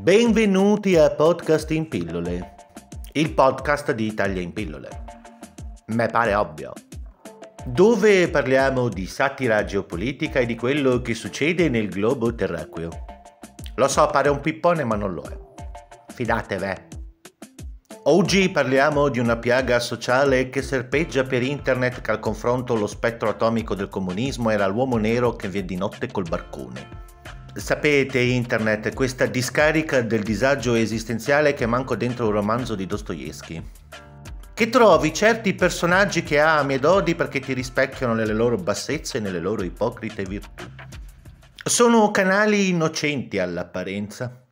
Benvenuti a Podcast in Pillole, il podcast di Italia in Pillole. Me pare ovvio. Dove parliamo di satira geopolitica e di quello che succede nel globo terracqueo. Lo so, pare un pippone, ma non lo è. Fidatevi. Oggi parliamo di una piaga sociale che serpeggia per internet che al confronto lo spettro atomico del comunismo era l'uomo nero che vi di notte col barcone sapete internet, questa discarica del disagio esistenziale che manco dentro un romanzo di Dostoevsky. Che trovi certi personaggi che ami ed odi perché ti rispecchiano nelle loro bassezze e nelle loro ipocrite virtù. Sono canali innocenti all'apparenza,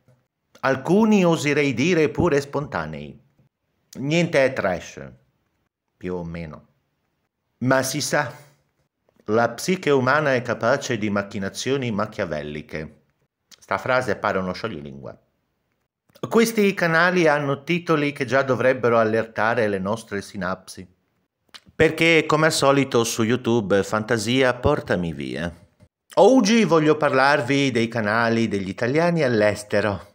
alcuni oserei dire pure spontanei. Niente è trash, più o meno. Ma si sa, la psiche umana è capace di macchinazioni machiavelliche. Sta frase pare uno scioglilingua. Questi canali hanno titoli che già dovrebbero allertare le nostre sinapsi. Perché, come al solito, su YouTube Fantasia portami via. Oggi voglio parlarvi dei canali degli italiani all'estero.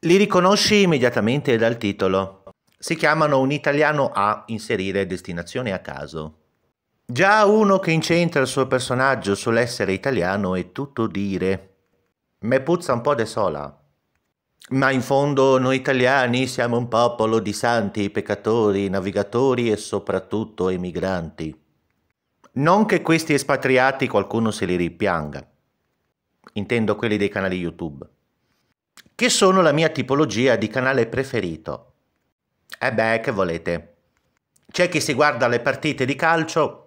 Li riconosci immediatamente dal titolo. Si chiamano Un italiano a inserire destinazione a caso. Già uno che incentra il suo personaggio sull'essere italiano è tutto dire. Me puzza un po' de sola. Ma in fondo noi italiani siamo un popolo di santi, peccatori, navigatori e soprattutto emigranti. Non che questi espatriati qualcuno se li ripianga. Intendo quelli dei canali YouTube. Che sono la mia tipologia di canale preferito. E eh beh, che volete. C'è chi si guarda le partite di calcio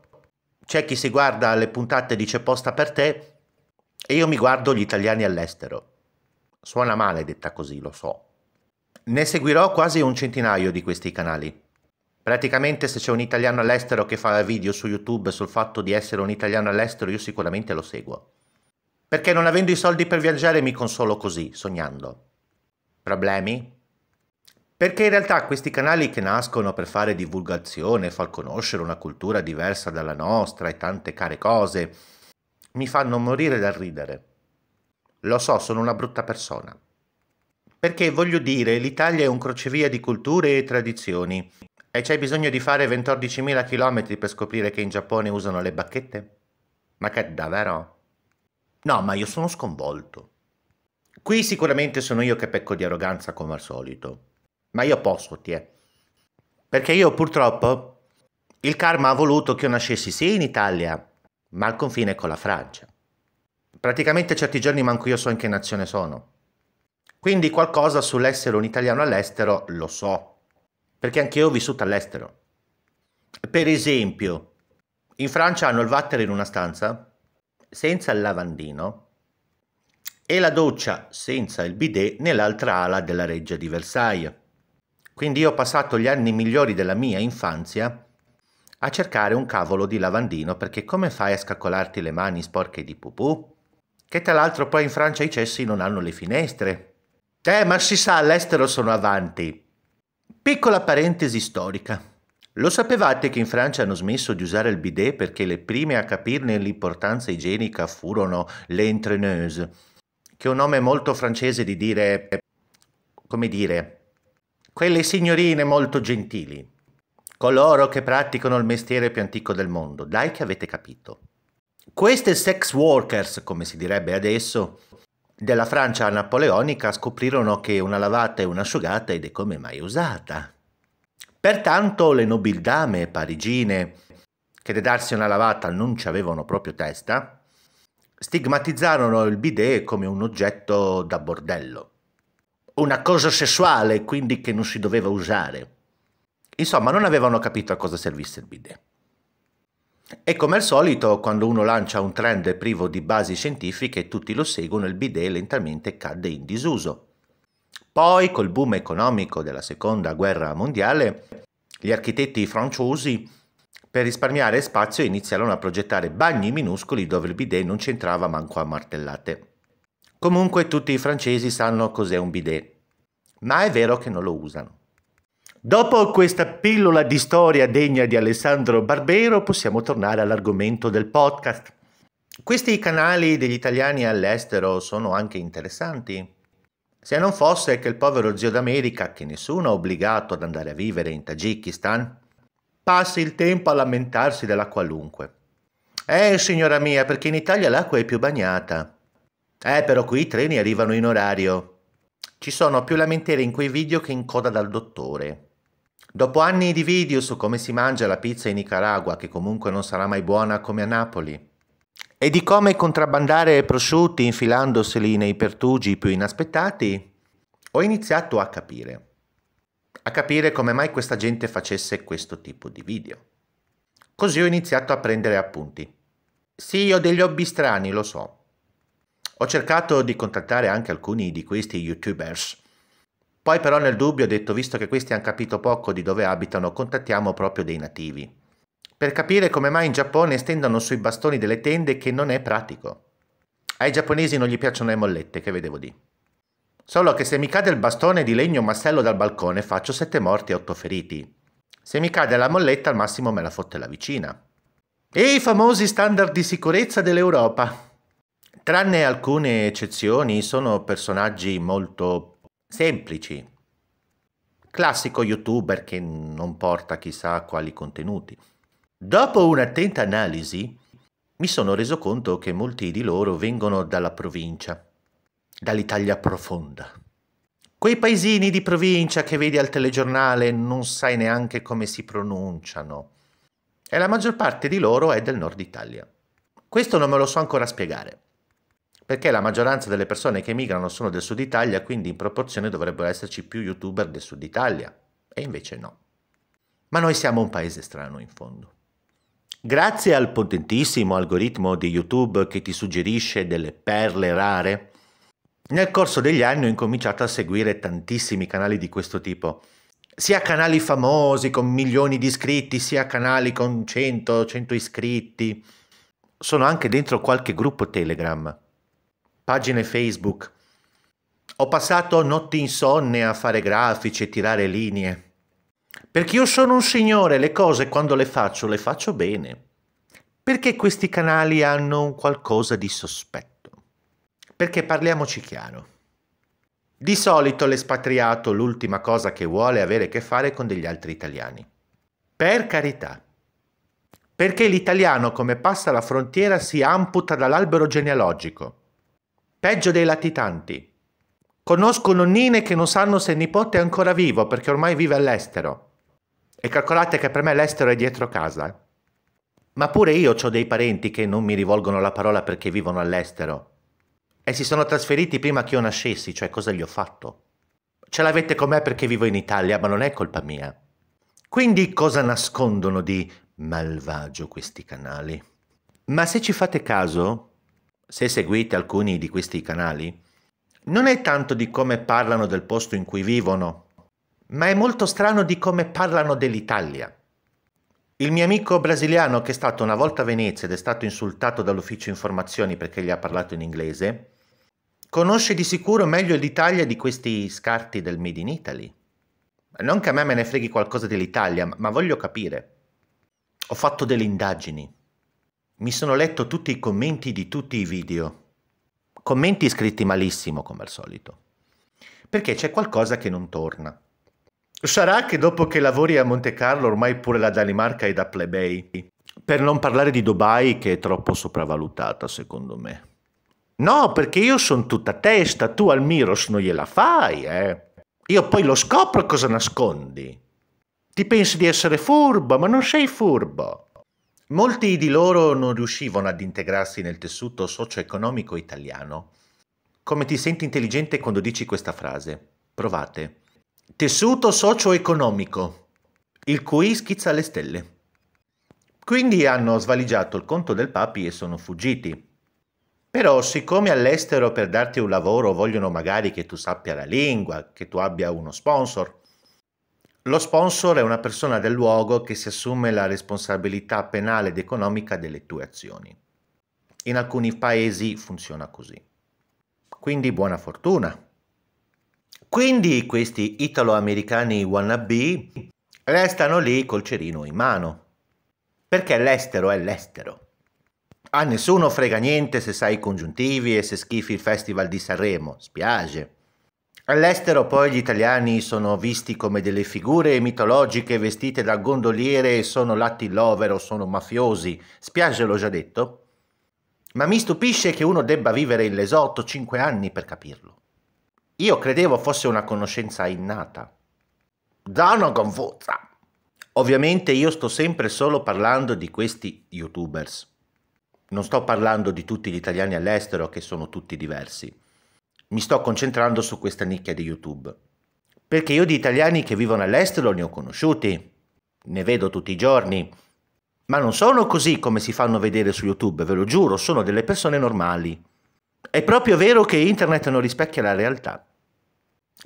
c'è chi si guarda le puntate di C'è posta per te e io mi guardo gli italiani all'estero. Suona male detta così, lo so. Ne seguirò quasi un centinaio di questi canali. Praticamente se c'è un italiano all'estero che fa video su YouTube sul fatto di essere un italiano all'estero, io sicuramente lo seguo. Perché non avendo i soldi per viaggiare mi consolo così, sognando. Problemi? Perché in realtà questi canali che nascono per fare divulgazione, far conoscere una cultura diversa dalla nostra e tante care cose, mi fanno morire dal ridere. Lo so, sono una brutta persona. Perché voglio dire, l'Italia è un crocevia di culture e tradizioni. E c'hai bisogno di fare 14.000 km per scoprire che in Giappone usano le bacchette? Ma che davvero? No, ma io sono sconvolto. Qui sicuramente sono io che pecco di arroganza come al solito ma io posso, ti è. Perché io purtroppo il karma ha voluto che io nascessi sì in Italia, ma al confine con la Francia. Praticamente certi giorni manco io so in che nazione sono. Quindi qualcosa sull'essere un italiano all'estero lo so, perché anche io ho vissuto all'estero. Per esempio, in Francia hanno il water in una stanza, senza il lavandino, e la doccia senza il bidet nell'altra ala della reggia di Versailles. Quindi io ho passato gli anni migliori della mia infanzia a cercare un cavolo di lavandino perché come fai a scaccolarti le mani sporche di pupù? Che tra l'altro poi in Francia i cessi non hanno le finestre. Eh, ma si sa, all'estero sono avanti. Piccola parentesi storica. Lo sapevate che in Francia hanno smesso di usare il bidet perché le prime a capirne l'importanza igienica furono le entraîneuse, che è un nome molto francese di dire, come dire, quelle signorine molto gentili, coloro che praticano il mestiere più antico del mondo, dai che avete capito. Queste sex workers, come si direbbe adesso, della Francia napoleonica scoprirono che una lavata è un'asciugata ed è come mai usata. Pertanto le nobildame parigine, che di darsi una lavata non ci avevano proprio testa, stigmatizzarono il bidet come un oggetto da bordello una cosa sessuale, quindi che non si doveva usare. Insomma, non avevano capito a cosa servisse il bidet. E come al solito, quando uno lancia un trend privo di basi scientifiche e tutti lo seguono, il bidet lentamente cadde in disuso. Poi, col boom economico della seconda guerra mondiale, gli architetti francesi, per risparmiare spazio, iniziarono a progettare bagni minuscoli dove il bidet non c'entrava manco a martellate. Comunque tutti i francesi sanno cos'è un bidet, ma è vero che non lo usano. Dopo questa pillola di storia degna di Alessandro Barbero possiamo tornare all'argomento del podcast. Questi canali degli italiani all'estero sono anche interessanti. Se non fosse che il povero zio d'America, che nessuno ha obbligato ad andare a vivere in Tagikistan, passi il tempo a lamentarsi dell'acqua qualunque. Eh, signora mia, perché in Italia l'acqua è più bagnata. Eh, però qui i treni arrivano in orario. Ci sono più lamentele in quei video che in coda dal dottore. Dopo anni di video su come si mangia la pizza in Nicaragua, che comunque non sarà mai buona come a Napoli, e di come contrabbandare prosciutti infilandoseli nei pertugi più inaspettati, ho iniziato a capire. A capire come mai questa gente facesse questo tipo di video. Così ho iniziato a prendere appunti. Sì, ho degli hobby strani, lo so. Ho cercato di contattare anche alcuni di questi youtubers. Poi però nel dubbio ho detto, visto che questi hanno capito poco di dove abitano, contattiamo proprio dei nativi. Per capire come mai in Giappone stendono sui bastoni delle tende che non è pratico. Ai giapponesi non gli piacciono le mollette, che vedevo di. Solo che se mi cade il bastone di legno massello dal balcone faccio sette morti e otto feriti. Se mi cade la molletta al massimo me la fotte la vicina. E i famosi standard di sicurezza dell'Europa. Tranne alcune eccezioni, sono personaggi molto semplici. Classico youtuber che non porta chissà quali contenuti. Dopo un'attenta analisi, mi sono reso conto che molti di loro vengono dalla provincia, dall'Italia profonda. Quei paesini di provincia che vedi al telegiornale non sai neanche come si pronunciano. E la maggior parte di loro è del nord Italia. Questo non me lo so ancora spiegare perché la maggioranza delle persone che emigrano sono del sud Italia, quindi in proporzione dovrebbero esserci più youtuber del sud Italia, e invece no. Ma noi siamo un paese strano in fondo. Grazie al potentissimo algoritmo di YouTube che ti suggerisce delle perle rare, nel corso degli anni ho incominciato a seguire tantissimi canali di questo tipo, sia canali famosi con milioni di iscritti, sia canali con 100, 100 iscritti. Sono anche dentro qualche gruppo Telegram pagine Facebook. Ho passato notti insonne a fare grafici e tirare linee. Perché io sono un signore, le cose quando le faccio le faccio bene. Perché questi canali hanno un qualcosa di sospetto? Perché parliamoci chiaro. Di solito l'espatriato l'ultima cosa che vuole avere a che fare con degli altri italiani. Per carità. Perché l'italiano come passa la frontiera si amputa dall'albero genealogico Peggio dei latitanti. Conosco nonnine che non sanno se il nipote è ancora vivo perché ormai vive all'estero. E calcolate che per me l'estero è dietro casa. Eh. Ma pure io ho dei parenti che non mi rivolgono la parola perché vivono all'estero. E si sono trasferiti prima che io nascessi, cioè cosa gli ho fatto? Ce l'avete con me perché vivo in Italia, ma non è colpa mia. Quindi cosa nascondono di malvagio questi canali? Ma se ci fate caso, se seguite alcuni di questi canali, non è tanto di come parlano del posto in cui vivono, ma è molto strano di come parlano dell'Italia. Il mio amico brasiliano che è stato una volta a Venezia ed è stato insultato dall'ufficio informazioni perché gli ha parlato in inglese, conosce di sicuro meglio l'Italia di questi scarti del Made in Italy. Non che a me me ne freghi qualcosa dell'Italia, ma voglio capire. Ho fatto delle indagini. Mi sono letto tutti i commenti di tutti i video. Commenti scritti malissimo, come al solito. Perché c'è qualcosa che non torna. Sarà che dopo che lavori a Monte Carlo ormai pure la Danimarca è da plebei. Per non parlare di Dubai che è troppo sopravvalutata secondo me. No, perché io sono tutta testa, tu al Miros non gliela fai, eh. Io poi lo scopro cosa nascondi. Ti pensi di essere furbo, ma non sei furbo. Molti di loro non riuscivano ad integrarsi nel tessuto socio-economico italiano. Come ti senti intelligente quando dici questa frase? Provate. Tessuto socio-economico, il cui schizza alle stelle. Quindi hanno svaligiato il conto del papi e sono fuggiti. Però siccome all'estero per darti un lavoro vogliono magari che tu sappia la lingua, che tu abbia uno sponsor, lo sponsor è una persona del luogo che si assume la responsabilità penale ed economica delle tue azioni. In alcuni paesi funziona così. Quindi buona fortuna. Quindi questi italo-americani wannabe restano lì col cerino in mano. Perché l'estero è l'estero. A nessuno frega niente se sai i congiuntivi e se schifi il Festival di Sanremo, spiace. All'estero poi gli italiani sono visti come delle figure mitologiche vestite da gondoliere e sono latti lover o sono mafiosi. Spiace l'ho già detto. Ma mi stupisce che uno debba vivere in Lesotto 5 anni per capirlo. Io credevo fosse una conoscenza innata. Zano confusa! Ovviamente io sto sempre solo parlando di questi youtubers. Non sto parlando di tutti gli italiani all'estero che sono tutti diversi mi sto concentrando su questa nicchia di YouTube. Perché io di italiani che vivono all'estero ne ho conosciuti, ne vedo tutti i giorni, ma non sono così come si fanno vedere su YouTube, ve lo giuro, sono delle persone normali. È proprio vero che internet non rispecchia la realtà.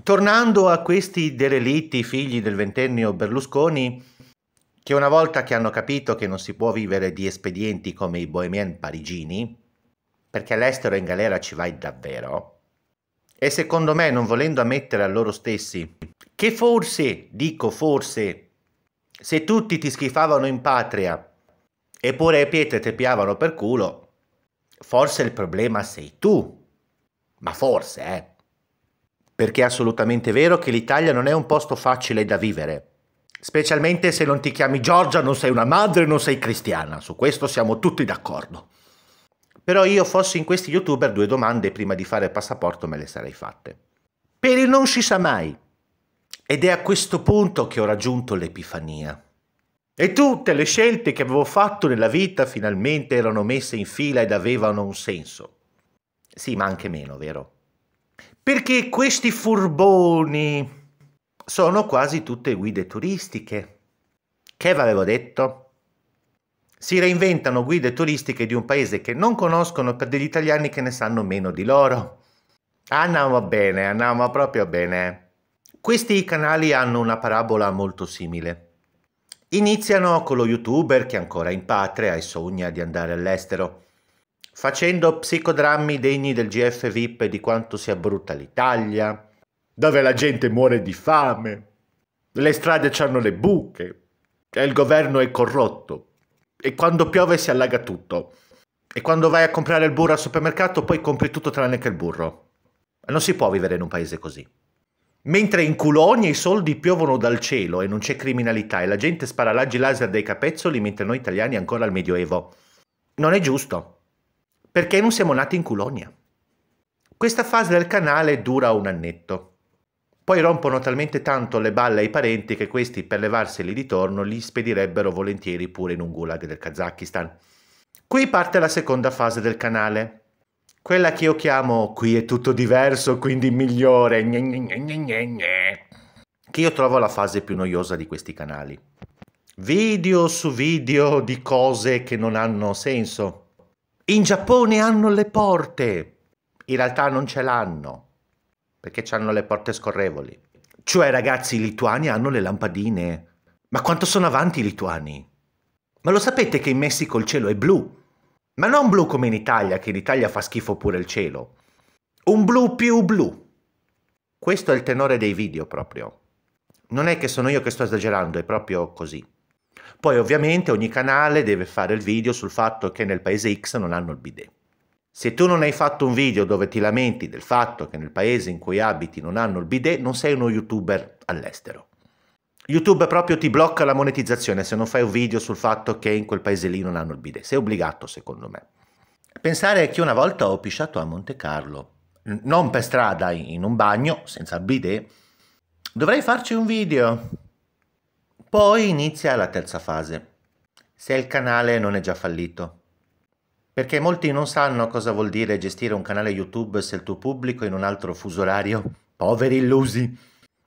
Tornando a questi derelitti figli del ventennio Berlusconi, che una volta che hanno capito che non si può vivere di espedienti come i bohemian parigini, perché all'estero in galera ci vai davvero, e secondo me, non volendo ammettere a loro stessi, che forse, dico forse, se tutti ti schifavano in patria, eppure le pietre te piavano per culo, forse il problema sei tu. Ma forse, eh. Perché è assolutamente vero che l'Italia non è un posto facile da vivere. Specialmente se non ti chiami Giorgia, non sei una madre, non sei cristiana. Su questo siamo tutti d'accordo. Però io fossi in questi youtuber due domande prima di fare il passaporto me le sarei fatte. Per il non si sa mai. Ed è a questo punto che ho raggiunto l'epifania. E tutte le scelte che avevo fatto nella vita finalmente erano messe in fila ed avevano un senso. Sì, ma anche meno, vero? Perché questi furboni sono quasi tutte guide turistiche. Che vi avevo detto? Si reinventano guide turistiche di un paese che non conoscono per degli italiani che ne sanno meno di loro. Andiamo bene, andiamo proprio bene. Questi canali hanno una parabola molto simile. Iniziano con lo youtuber che ancora in patria e sogna di andare all'estero, facendo psicodrammi degni del GF VIP di quanto sia brutta l'Italia, dove la gente muore di fame, le strade hanno le buche e il governo è corrotto e quando piove si allaga tutto. E quando vai a comprare il burro al supermercato poi compri tutto tranne che il burro. Non si può vivere in un paese così. Mentre in Culonia i soldi piovono dal cielo e non c'è criminalità e la gente spara laggi laser dai capezzoli mentre noi italiani ancora al Medioevo. Non è giusto. Perché non siamo nati in Culonia? Questa fase del canale dura un annetto. Poi rompono talmente tanto le balle ai parenti che questi, per levarseli di torno, li spedirebbero volentieri pure in un gulag del Kazakistan. Qui parte la seconda fase del canale. Quella che io chiamo qui è tutto diverso, quindi migliore, gne gne gne che io trovo la fase più noiosa di questi canali. Video su video di cose che non hanno senso. In Giappone hanno le porte, in realtà non ce l'hanno perché hanno le porte scorrevoli. Cioè ragazzi, i lituani hanno le lampadine. Ma quanto sono avanti i lituani? Ma lo sapete che in Messico il cielo è blu? Ma non blu come in Italia, che in Italia fa schifo pure il cielo. Un blu più blu. Questo è il tenore dei video proprio. Non è che sono io che sto esagerando, è proprio così. Poi ovviamente ogni canale deve fare il video sul fatto che nel paese X non hanno il bidet. Se tu non hai fatto un video dove ti lamenti del fatto che nel paese in cui abiti non hanno il bidet, non sei uno youtuber all'estero. YouTube proprio ti blocca la monetizzazione se non fai un video sul fatto che in quel paese lì non hanno il bidet. Sei obbligato, secondo me. Pensare che una volta ho pisciato a Monte Carlo, non per strada, in un bagno, senza bidet, dovrei farci un video. Poi inizia la terza fase. Se il canale non è già fallito perché molti non sanno cosa vuol dire gestire un canale YouTube se il tuo pubblico è in un altro fuso orario. Poveri illusi!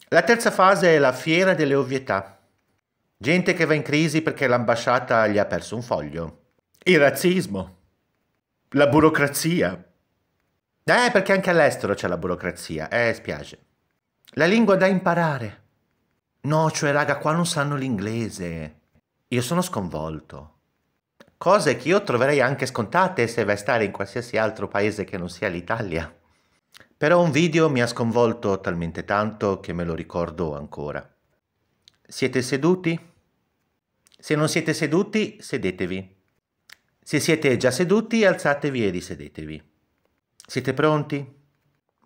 La terza fase è la fiera delle ovvietà. Gente che va in crisi perché l'ambasciata gli ha perso un foglio. Il razzismo. La burocrazia. Eh, perché anche all'estero c'è la burocrazia. Eh, spiace. La lingua da imparare. No, cioè, raga, qua non sanno l'inglese. Io sono sconvolto cose che io troverei anche scontate se vai a stare in qualsiasi altro paese che non sia l'Italia. Però un video mi ha sconvolto talmente tanto che me lo ricordo ancora. Siete seduti? Se non siete seduti, sedetevi. Se siete già seduti, alzatevi e risedetevi. Siete pronti?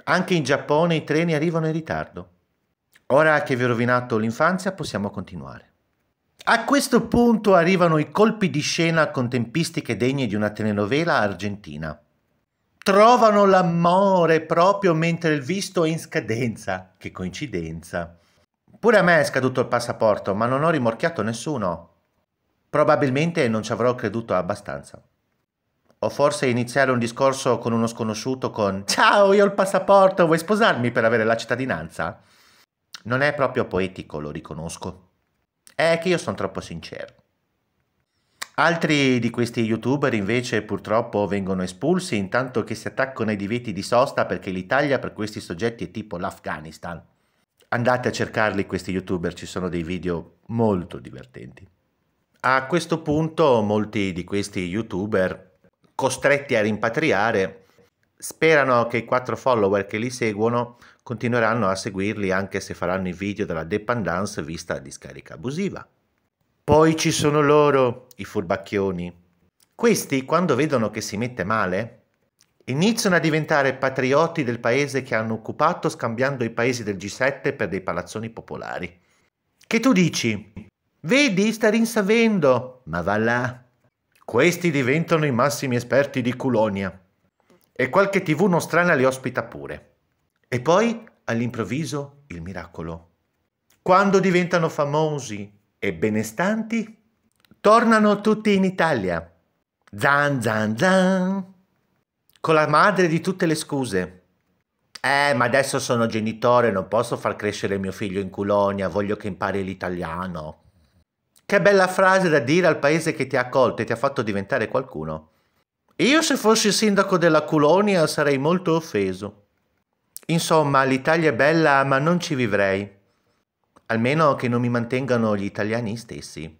Anche in Giappone i treni arrivano in ritardo. Ora che vi ho rovinato l'infanzia possiamo continuare. A questo punto arrivano i colpi di scena con tempistiche degne di una telenovela argentina. Trovano l'amore proprio mentre il visto è in scadenza. Che coincidenza. Pure a me è scaduto il passaporto, ma non ho rimorchiato nessuno. Probabilmente non ci avrò creduto abbastanza. O forse iniziare un discorso con uno sconosciuto con Ciao, io ho il passaporto, vuoi sposarmi per avere la cittadinanza? Non è proprio poetico, lo riconosco è che io sono troppo sincero. Altri di questi youtuber invece purtroppo vengono espulsi intanto che si attaccano ai divieti di sosta perché l'Italia per questi soggetti è tipo l'Afghanistan. Andate a cercarli questi youtuber, ci sono dei video molto divertenti. A questo punto molti di questi youtuber costretti a rimpatriare Sperano che i quattro follower che li seguono continueranno a seguirli anche se faranno i video della dependance vista di scarica abusiva. Poi ci sono loro, i furbacchioni. Questi, quando vedono che si mette male, iniziano a diventare patrioti del paese che hanno occupato scambiando i paesi del G7 per dei palazzoni popolari. Che tu dici, vedi, sta rinsavendo, ma va là. Questi diventano i massimi esperti di Culonia e qualche tv nostrana li ospita pure. E poi, all'improvviso, il miracolo. Quando diventano famosi e benestanti, tornano tutti in Italia. Zan zan zan. Con la madre di tutte le scuse. Eh, ma adesso sono genitore, non posso far crescere mio figlio in colonia, voglio che impari l'italiano. Che bella frase da dire al paese che ti ha accolto e ti ha fatto diventare qualcuno. Io se fossi sindaco della colonia sarei molto offeso. Insomma, l'Italia è bella, ma non ci vivrei. Almeno che non mi mantengano gli italiani stessi.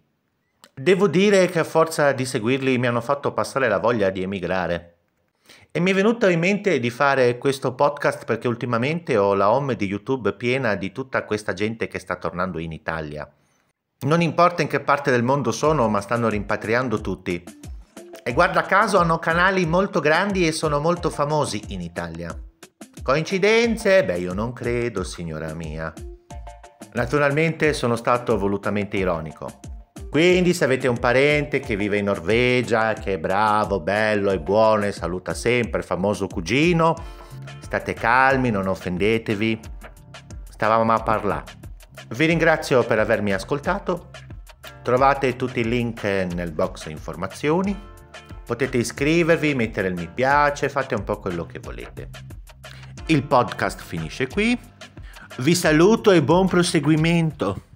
Devo dire che a forza di seguirli mi hanno fatto passare la voglia di emigrare. E mi è venuto in mente di fare questo podcast perché ultimamente ho la home di YouTube piena di tutta questa gente che sta tornando in Italia. Non importa in che parte del mondo sono, ma stanno rimpatriando tutti. E guarda caso hanno canali molto grandi e sono molto famosi in Italia. Coincidenze? Beh, io non credo, signora mia. Naturalmente sono stato volutamente ironico. Quindi se avete un parente che vive in Norvegia, che è bravo, bello e buono e saluta sempre il famoso cugino, state calmi, non offendetevi. Stavamo a parlare. Vi ringrazio per avermi ascoltato. Trovate tutti i link nel box informazioni Potete iscrivervi, mettere il mi piace, fate un po' quello che volete. Il podcast finisce qui. Vi saluto e buon proseguimento.